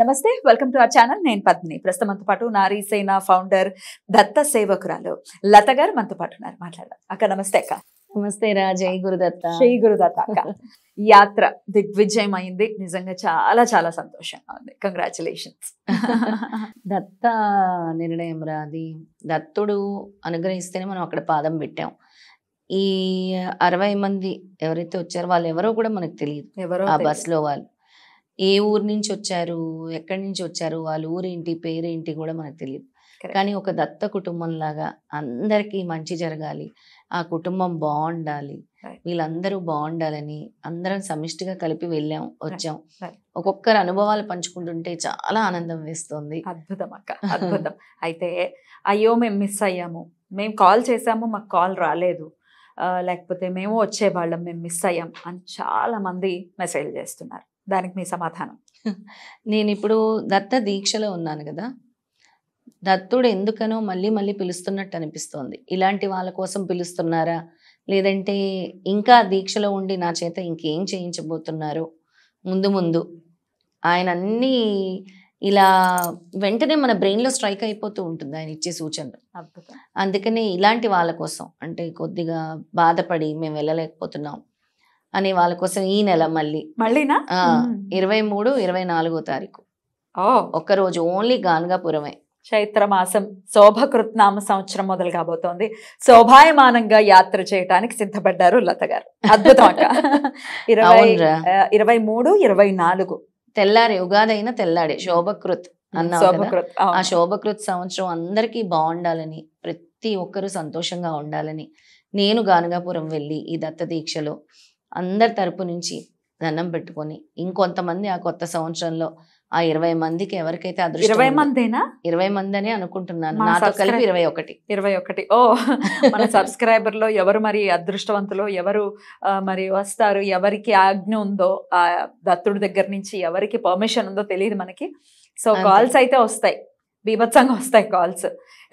నమస్తే welcome to our channel నేను పద్మిని ప్రస్తుతం మనతో పాటు నారీ ఫౌండర్ దత్త సేవకురాలు లత గారు మనతో పాటు ఉన్నారు మాట్లాడారు అక్క నమస్తే అక్క నమస్తే రా జై గురుదత్త శ్రీ గురుదత్త అక్క యాత్ర దిగ్విజయం అయింది నిజంగా చాలా చాలా సంతోషంగా ఉంది కంగ్రాచులేషన్స్ దత్త నిర్ణయం రా అది దత్తుడు అనుగ్రహిస్తేనే మనం అక్కడ పాదం పెట్టాం ఈ అరవై మంది ఎవరైతే వచ్చారో వాళ్ళు ఎవరో కూడా మనకు తెలియదు ఎవరో ఆ లో వాళ్ళు ఏ ఊరు నుంచి వచ్చారు ఎక్కడి నుంచి వచ్చారు వాళ్ళ ఊరేంటి పేరేంటి కూడా మనకు తెలియదు కానీ ఒక దత్త కుటుంబం లాగా అందరికీ మంచి జరగాలి ఆ కుటుంబం బాగుండాలి వీళ్ళందరూ బాగుండాలని అందరం సమిష్టిగా కలిపి వెళ్ళాం వచ్చాం ఒక్కొక్కరు అనుభవాలు పంచుకుంటుంటే చాలా ఆనందం వేస్తుంది అద్భుతం అక్క అద్భుతం అయితే అయ్యో మేము మిస్ అయ్యాము మేము కాల్ చేసాము మాకు కాల్ రాలేదు లేకపోతే మేము వచ్చేవాళ్ళం మేము మిస్ అయ్యాం అని చాలా మంది మెసేజ్ చేస్తున్నారు దానికి మీ సమాధానం నేను ఇప్పుడు దత్త దీక్షలో ఉన్నాను కదా దత్తుడు ఎందుకనో మళ్ళీ మళ్ళీ పిలుస్తున్నట్టు అనిపిస్తోంది ఇలాంటి వాళ్ళ కోసం పిలుస్తున్నారా లేదంటే ఇంకా దీక్షలో ఉండి నా చేత ఇంకేం చేయించబోతున్నారు ముందు ముందు ఆయన అన్నీ ఇలా వెంటనే మన బ్రెయిన్లో స్ట్రైక్ అయిపోతూ ఉంటుంది ఆయన ఇచ్చే సూచనలు అందుకనే ఇలాంటి వాళ్ళ కోసం అంటే కొద్దిగా బాధపడి మేము వెళ్ళలేకపోతున్నాం అని వాళ్ళ కోసం ఈ నెల మళ్ళీ మళ్ళీనా ఇరవై మూడు ఇరవై నాలుగో తారీఖు రోజు ఓన్లీ గాన్గాపురమే చైత్రమాసం శోభకృత్నామ సంవత్సరం మొదలు కాబోతోంది శోభాయమానంగా యాత్ర చేయడానికి సిద్ధపడ్డారు లత గారు అద్భుతం అక్క ఇరవై ఇరవై మూడు ఇరవై నాలుగు తెల్లారి ఉగాదైన తెల్లాడే శోభకృత్ అన్న శోభకృత్ ఆ శోభకృత్ సంవత్సరం అందరికీ బాగుండాలని ప్రతి ఒక్కరూ సంతోషంగా ఉండాలని నేను గానుగాపురం వెళ్ళి ఈ దత్త దీక్షలో అందరి తరపు నుంచి దండం పెట్టుకొని ఇంకొంతమంది ఆ కొత్త సంవత్సరంలో ఆ ఇరవై మందికి ఎవరికైతే అదృష్టం ఇరవై మందేనా ఇరవై మంది అని అనుకుంటున్నాను నాతో కలిపి ఇరవై ఒకటి ఇరవై ఒకటి ఓ మన సబ్స్క్రైబర్ లో ఎవరు మరి అదృష్టవంతులు ఎవరు మరి వస్తారు ఎవరికి ఆజ్ఞ ఉందో ఆ దత్తుడి దగ్గర నుంచి ఎవరికి పర్మిషన్ ఉందో తెలియదు మనకి సో కాల్స్ అయితే వస్తాయి బీభత్సంగా వస్తాయి కాల్స్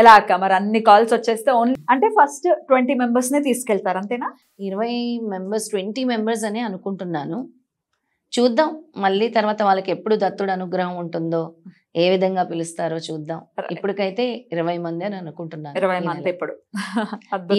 ఎలా అక్క మరి అన్ని కాల్స్ వచ్చేస్తే ఓన్లీ అంటే ఫస్ట్ ట్వంటీ నే తీసుకెళ్తారు అంతేనా ఇరవై మెంబర్స్ ట్వంటీ మెంబర్స్ అనే అనుకుంటున్నాను చూద్దాం మళ్ళీ తర్వాత వాళ్ళకి ఎప్పుడు దత్తుడు అనుగ్రహం ఉంటుందో ఏ విధంగా పిలుస్తారో చూద్దాం ఇప్పటికైతే ఇరవై మంది అని అనుకుంటున్నాను ఇరవై మంది ఇప్పుడు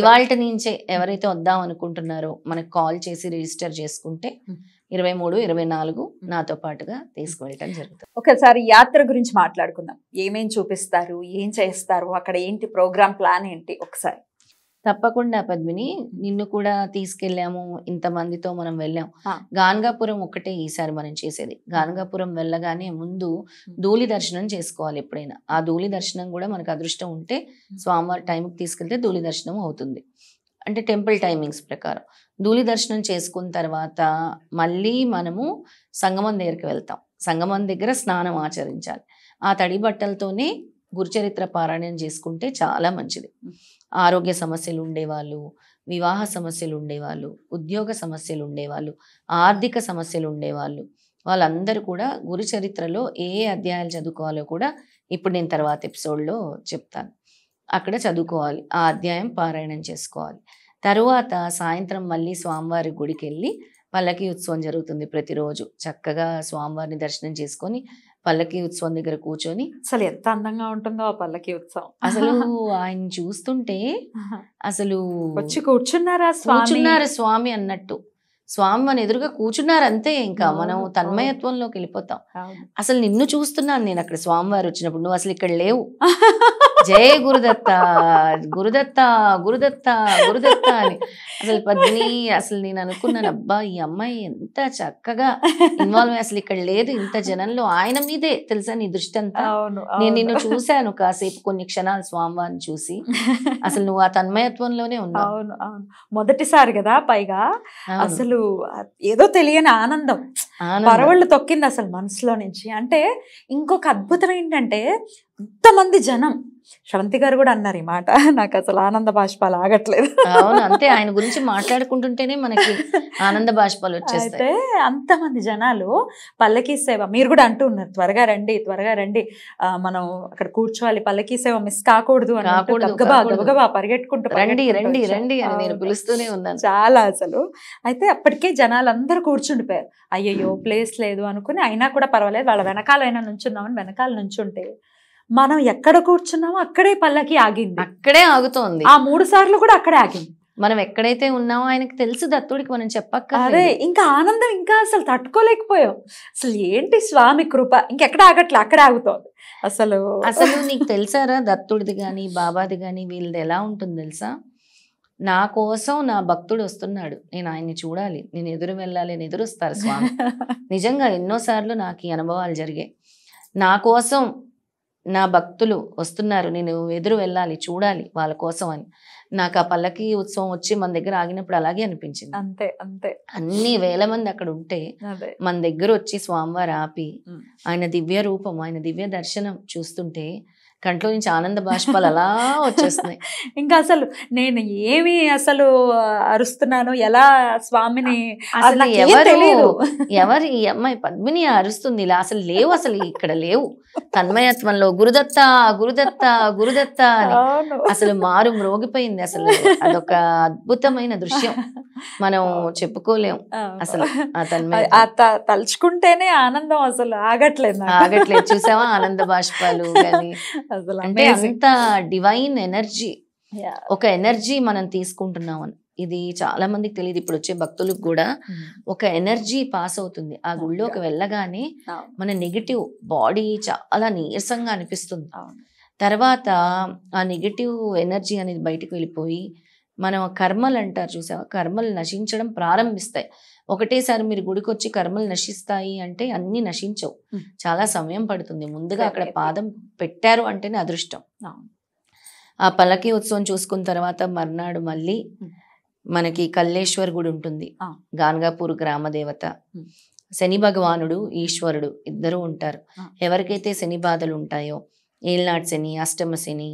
ఇవాళ నుంచే ఎవరైతే వద్దాం అనుకుంటున్నారో మనకు కాల్ చేసి రిజిస్టర్ చేసుకుంటే ఇరవై మూడు ఇరవై నాలుగు నాతో పాటుగా తీసుకువెళ్ళటం జరుగుతుంది ఒకసారి యాత్ర గురించి మాట్లాడుకుందాం ఏమేం చూపిస్తారు ఏం చేస్తారు అక్కడ ఏంటి ప్రోగ్రామ్ ప్లాన్ ఏంటి ఒకసారి తప్పకుండా పద్మిని నిన్ను కూడా తీసుకెళ్ళాము ఇంతమందితో మనం వెళ్ళాం గాన్గాపురం ఒకటే ఈసారి మనం చేసేది గాన్గాపురం వెళ్ళగానే ముందు ధూళి దర్శనం చేసుకోవాలి ఎప్పుడైనా ఆ ధూళి దర్శనం కూడా మనకు అదృష్టం ఉంటే స్వామివారి టైంకి తీసుకెళ్తే ధూళి దర్శనం అవుతుంది అంటే టెంపుల్ టైమింగ్స్ ప్రకారం ధూళి దర్శనం చేసుకున్న తర్వాత మళ్ళీ మనము సంగమం దగ్గరికి వెళ్తాం సంగమం దగ్గర స్నానం ఆచరించాలి ఆ తడి బట్టలతోనే గురుచరిత్ర పారాయణం చేసుకుంటే చాలా మంచిది ఆరోగ్య సమస్యలు ఉండేవాళ్ళు వివాహ సమస్యలు ఉండేవాళ్ళు ఉద్యోగ సమస్యలు ఉండేవాళ్ళు ఆర్థిక సమస్యలు ఉండేవాళ్ళు వాళ్ళందరూ కూడా గురుచరిత్రలో ఏ ఏ అధ్యాయాలు చదువుకోవాలో కూడా ఇప్పుడు నేను తర్వాత ఎపిసోడ్లో చెప్తాను అక్కడ చదువుకోవాలి ఆ అధ్యాయం పారాయణం చేసుకోవాలి తరువాత సాయంత్రం మళ్ళీ స్వామివారి గుడికి వెళ్ళి పల్లకి ఉత్సవం జరుగుతుంది ప్రతిరోజు చక్కగా స్వామివారిని దర్శనం చేసుకొని పల్లకి ఉత్సవం దగ్గర కూర్చొని అసలు ఎంత అందంగా ఉంటుందో ఆ పల్లకి ఉత్సవం అసలు ఆయన చూస్తుంటే అసలు వచ్చి కూర్చున్నారా కూర్చున్నారు స్వామి అన్నట్టు స్వామి మన ఎదురుగా కూర్చున్నారు అంతే ఇంకా మనం తన్మయత్వంలోకి వెళ్ళిపోతాం అసలు నిన్ను చూస్తున్నాను నేను అక్కడ స్వామివారు వచ్చినప్పుడు నువ్వు అసలు ఇక్కడ లేవు జై గురుదత్త గురుదత్త గురుదత్త గురుదత్త అని అసలు పద్మిని అసలు నేను అనుకున్నాను అబ్బా ఈ అమ్మాయి ఎంత చక్కగా ఇన్వాల్వ్ అయ్యి అసలు ఇక్కడ లేదు ఇంత జనంలో ఆయన మీదే తెలుసా నీ దృష్టి అంతా నేను నిన్ను చూశాను కాసేపు కొన్ని క్షణాలు స్వామివారిని చూసి అసలు నువ్వు ఆ తన్మయత్వంలోనే ఉన్నావు మొదటిసారి కదా పైగా అసలు ఏదో తెలియని ఆనందం పరవళ్ళు తొక్కింది అసలు మనసులో నుంచి అంటే ఇంకొక అద్భుతం ఏంటంటే ఇంతమంది జనం శ్రవంతి గారు కూడా అన్నారు ఈ మాట నాకు అసలు ఆనంద బాష్పాలు ఆగట్లేదు అంతే ఆయన గురించి మాట్లాడుకుంటుంటేనే మనకి ఆనంద బాష్పాలు వచ్చేస్తే అంతమంది జనాలు పల్లకి సేవ మీరు కూడా అంటూ ఉన్నారు త్వరగా రండి త్వరగా రండి మనం అక్కడ కూర్చోవాలి పల్లకి సేవ మిస్ కాకూడదు గబగబా పరిగెట్టుకుంటూ రండి రండి రండి అని నేను పిలుస్తూనే ఉన్నాను చాలా అసలు అయితే అప్పటికే జనాలు అందరూ కూర్చుండిపోయారు అయ్యయ్యో ప్లేస్ లేదు అనుకుని అయినా కూడా పర్వాలేదు వాళ్ళ వెనకాలైనా నుంచుందామని వెనకాల నుంచుంటే మనం ఎక్కడ కూర్చున్నామో అక్కడే పల్లకి ఆగింది అక్కడే ఆగుతోంది ఆ మూడు సార్లు కూడా అక్కడే ఆగింది మనం ఎక్కడైతే ఉన్నామో ఆయనకి తెలుసు దత్తుడికి మనం చెప్పక్క అదే ఇంకా ఆనందం ఇంకా అసలు తట్టుకోలేకపోయాం అసలు ఏంటి స్వామి కృప ఇంకెక్కడ ఆగట్లే అక్కడే ఆగుతోంది అసలు అసలు నీకు తెలుసారా దత్తుడిది కానీ బాబాది కానీ వీళ్ళది ఎలా ఉంటుంది తెలుసా నా కోసం నా భక్తుడు వస్తున్నాడు నేను ఆయన్ని చూడాలి నేను ఎదురు వెళ్ళాలి నేను ఎదురుస్తారు స్వామి నిజంగా ఎన్నోసార్లు నాకు ఈ అనుభవాలు జరిగాయి నా కోసం నా భక్తులు వస్తున్నారు నేను ఎదురు వెళ్ళాలి చూడాలి వాళ్ళ కోసం అని నాకు ఆ పల్లకి ఉత్సవం వచ్చి మన దగ్గర ఆగినప్పుడు అలాగే అనిపించింది అంతే అంతే అన్ని వేల మంది అక్కడ ఉంటే మన దగ్గర వచ్చి స్వామివారు ఆపి ఆయన దివ్య రూపం ఆయన దివ్య దర్శనం చూస్తుంటే కంట్లో నుంచి ఆనంద బాష్పాలు అలా వచ్చేస్తున్నాయి ఇంకా అసలు నేను ఏమి అసలు అరుస్తున్నాను ఎలా స్వామిని ఎవరు ఎవరు ఈ అమ్మాయి పద్మిని అరుస్తుంది ఇలా అసలు లేవు అసలు ఇక్కడ లేవు తన్మయత్వంలో గురుదత్త గురుదత్త గురుదత్త అని అసలు మారు మ్రోగిపోయింది అసలు అదొక అద్భుతమైన దృశ్యం మనం చెప్పుకోలేము అసలు తలుచుకుంటేనే ఆనందం అసలు ఆగట్లేదు ఆగట్లేదు చూసావా ఆనంద బాష్పాలు కానీ అసలు అంటే అంత డివైన్ ఎనర్జీ ఒక ఎనర్జీ మనం తీసుకుంటున్నాం అని ఇది చాలా మందికి తెలియదు ఇప్పుడు వచ్చే భక్తులకు కూడా mm. ఒక ఎనర్జీ పాస్ అవుతుంది ఆ గుళ్ళోకి వెళ్ళగానే మన నెగిటివ్ బాడీ చాలా నీరసంగా అనిపిస్తుంది తర్వాత ఆ నెగిటివ్ ఎనర్జీ అనేది బయటకు వెళ్ళిపోయి మనం కర్మలు అంటారు చూసావా కర్మలు నశించడం ప్రారంభిస్తాయి ఒకటేసారి మీరు గుడికి వచ్చి కర్మలు నశిస్తాయి అంటే అన్నీ నశించవు చాలా సమయం పడుతుంది ముందుగా అక్కడ పాదం పెట్టారు అంటేనే అదృష్టం ఆ పలకీ ఉత్సవం చూసుకున్న తర్వాత మర్నాడు మళ్ళీ మనకి కల్లేశ్వర్ గుడి ఉంటుంది గాన్గాపూర్ గ్రామ దేవత శని భగవానుడు ఈశ్వరుడు ఇద్దరు ఉంటారు ఎవరికైతే శని బాధలు ఉంటాయో ఏళ్ళనాడు శని అష్టమ శని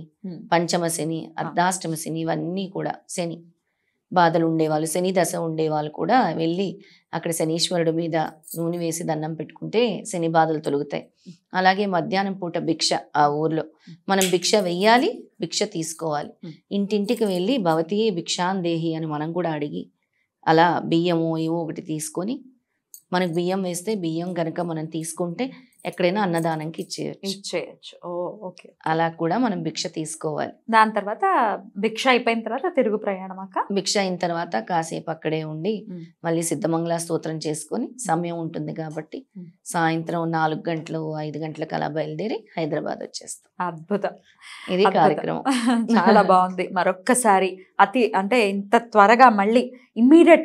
పంచమ శని అర్ధాష్టమ శని ఇవన్నీ కూడా శని బాధలు ఉండేవాళ్ళు శని దశ ఉండేవాళ్ళు కూడా వెళ్ళి అక్కడ శనీశ్వరుడు మీద నూనె వేసి దండం పెట్టుకుంటే శని బాధలు తొలుగుతాయి అలాగే మధ్యాహ్నం పూట భిక్ష ఆ ఊర్లో మనం భిక్ష వెయ్యాలి భిక్ష తీసుకోవాలి ఇంటింటికి వెళ్ళి భవతి భిక్షాందేహి అని మనం కూడా అడిగి అలా బియ్యమో ఏవో ఒకటి తీసుకొని మనకు బియ్యం వేస్తే బియ్యం కనుక మనం తీసుకుంటే ఎక్కడైనా అన్నదానంకి ఇచ్చేయచ్చు ఓకే అలా కూడా మనం భిక్ష తీసుకోవాలి దాని తర్వాత భిక్ష అయిపోయిన తర్వాత తిరుగు ప్రయాణం అక్క భిక్ష అయిన తర్వాత కాసేపు అక్కడే ఉండి మళ్ళీ సిద్ధమంగళ స్తోత్రం చేసుకొని సమయం ఉంటుంది కాబట్టి సాయంత్రం నాలుగు గంటలు ఐదు గంటలకు అలా బయలుదేరి హైదరాబాద్ వచ్చేస్తాం అద్భుతం ఇది కార్యక్రమం చాలా బాగుంది మరొక్కసారి అతి అంటే ఇంత త్వరగా మళ్ళీ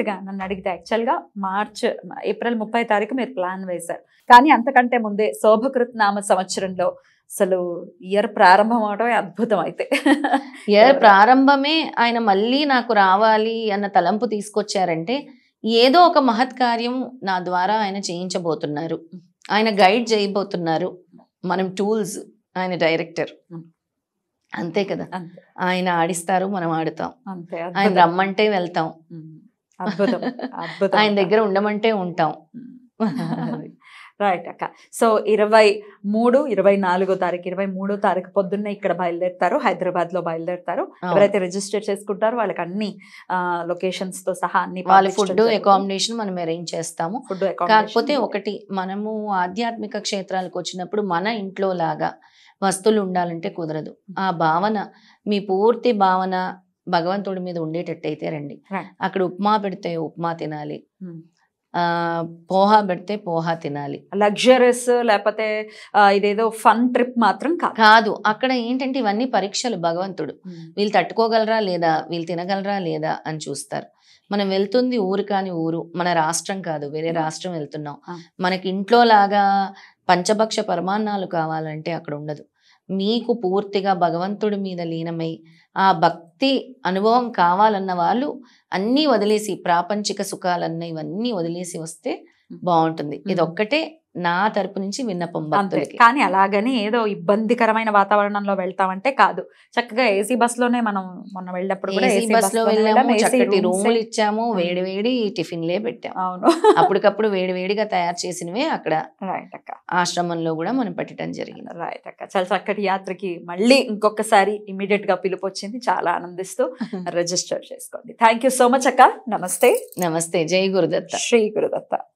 గా నన్ను అడిగితే యాక్చువల్గా మార్చ్ ఏప్రిల్ ముప్పై తారీఖు మీరు ప్లాన్ వేశారు కానీ అంతకంటే ముందే అదే శోభకృత్నామ సంవత్సరంలో అసలు ఇయర్ ప్రారంభం అవడం అద్భుతం అయితే ఇయర్ ప్రారంభమే ఆయన మళ్ళీ నాకు రావాలి అన్న తలంపు తీసుకొచ్చారంటే ఏదో ఒక మహత్ కార్యం నా ద్వారా ఆయన చేయించబోతున్నారు ఆయన గైడ్ చేయబోతున్నారు మనం టూల్స్ ఆయన డైరెక్టర్ అంతే కదా ఆయన ఆడిస్తారు మనం ఆడుతాం ఆయన రమ్మంటే వెళ్తాం ఆయన దగ్గర ఉండమంటే ఉంటాం రైట్ అక్క సో ఇరవై మూడు ఇరవై నాలుగో తారీఖు ఇరవై మూడో తారీఖు పొద్దున్నే ఇక్కడ బయలుదేరుతారు హైదరాబాద్ లో బయలుదేరుతారు ఎవరైతే రిజిస్టర్ చేసుకుంటారో వాళ్ళకి అన్ని లొకేషన్స్ తో సహా అన్ని వాళ్ళ ఫుడ్ అకామిడేషన్ మనం అరేంజ్ చేస్తాము ఫుడ్ కాకపోతే ఒకటి మనము ఆధ్యాత్మిక క్షేత్రాలకు వచ్చినప్పుడు మన ఇంట్లో లాగా వస్తువులు ఉండాలంటే కుదరదు ఆ భావన మీ పూర్తి భావన భగవంతుడి మీద ఉండేటట్టయితే రండి అక్కడ ఉప్మా పెడితే ఉప్మా తినాలి hmm. పోహా పెడితే పోహా తినాలి లగ్జరీస్ లేకపోతే ఇదేదో ఫన్ ట్రిప్ మాత్రం కాదు అక్కడ ఏంటంటే ఇవన్నీ పరీక్షలు భగవంతుడు వీళ్ళు తట్టుకోగలరా లేదా వీళ్ళు తినగలరా లేదా అని చూస్తారు మనం వెళ్తుంది ఊరు కాని ఊరు మన రాష్ట్రం కాదు వేరే రాష్ట్రం వెళ్తున్నాం మనకి ఇంట్లో లాగా పంచభక్ష పరమాన్నాలు కావాలంటే అక్కడ ఉండదు మీకు పూర్తిగా భగవంతుడి మీద లీనమై ఆ భక్తి అనుభవం కావాలన్న వాళ్ళు అన్నీ వదిలేసి ప్రాపంచిక సుఖాలన్న ఇవన్నీ వదిలేసి వస్తే బాగుంటుంది ఇదొక్కటే నా తరపు నుంచి విన్నపం కానీ అలాగని ఏదో ఇబ్బందికరమైన వాతావరణంలో వెళ్తామంటే కాదు చక్కగా ఏసీ బస్ లోనే మనం మొన్న వెళ్ళినప్పుడు ఏసీ బస్ లో వెళ్ళాము చక్కటి రూములు ఇచ్చాము వేడి వేడి టిఫిన్లే పెట్టాము అవును అప్పటికప్పుడు వేడి వేడిగా తయారు చేసినవే అక్కడ రాయటక్క ఆశ్రమంలో కూడా మనం పెట్టడం జరిగింది రాయటక్క చాలా చక్కటి యాత్రకి మళ్ళీ ఇంకొకసారి ఇమీడియట్ గా పిలుపు వచ్చింది చాలా ఆనందిస్తూ రిజిస్టర్ చేసుకోండి థ్యాంక్ సో మచ్ అక్క నమస్తే నమస్తే జై గురుదత్త శ్రీ గురుదత్త